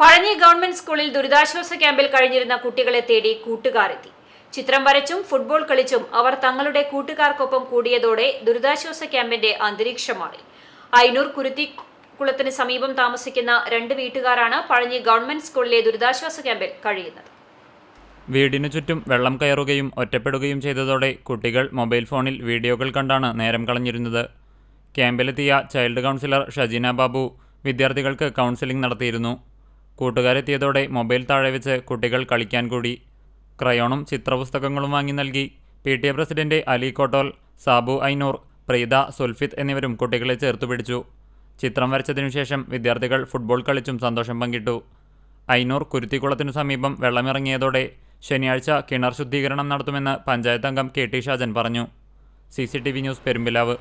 Pazhanji government സ്കൂളിൽ ദുരിതാശ്വാസ ക്യാമ്പിൽ കഴിഞ്ഞിരുന്ന കുട്ടികളെ തേടി കൂട്ടുകാരെത്തി ചിത്രം വരച്ചും ഫുട്ബോൾ കളിച്ചും അവർ തങ്ങളുടെ കൂട്ടുകാർക്കൊപ്പം കൂടിയതോടെ ദുരിതാശ്വാസ ക്യാമ്പിന്റെ അന്തരീക്ഷം അയനൂർ കുരുത്തി കുളത്തിന് സമീപം താമസിക്കുന്ന രണ്ട് വീട്ടുകാരാണ് പഴഞ്ഞി ഗവൺമെന്റ് സ്കൂളിലെ ദുരിതാശ്വാസ ക്യാമ്പിൽ കഴിയുന്നത് വീടിനു ചുറ്റും വെള്ളം കയറുകയും ഒറ്റപ്പെടുകയും ചെയ്തതോടെ കുട്ടികൾ മൊബൈൽ ഫോണിൽ വീഡിയോകൾ കണ്ടാണ് നേരം കളഞ്ഞിരുന്നത് ക്യാമ്പിലെത്തിയ ചൈൽഡ് കൗൺസിലർ ഷജീന ബാബു വിദ്യാർത്ഥികൾക്ക് കൗൺസിലിംഗ് നടത്തിയിരുന്നു കൂട്ടുകാരെത്തിയതോടെ മൊബൈൽ താഴെ വെച്ച് കുട്ടികൾ കളിക്കാൻ കൂടി ക്രയോണും ചിത്രപുസ്തകങ്ങളും വാങ്ങി നൽകി P T A president Ali Kottol Sabu Ainoor Preetha Sulfith എന്നിവരും കുട്ടികളെ ചേർത്തു പിടിച്ചു ചിത്രം വരച്ചതിനു ശേഷം വിദ്യാർത്ഥികൾ ഫുട്ബോൾ കളിച്ചും സന്തോഷം പങ്കിട്ടു ഐനൂർ കുരുത്തിക്കുളത്തിനു സമീപം വെള്ളമിറങ്ങിയതോടെ ശനിയാഴ്ച കിണർ ശുദ്ധീകരണം നടത്തുമെന്ന് പഞ്ചായത്ത് അംഗം കെ ടി ഷാജൻ പറഞ്ഞു സി ന്യൂസ് പെരുമ്പിലാവ്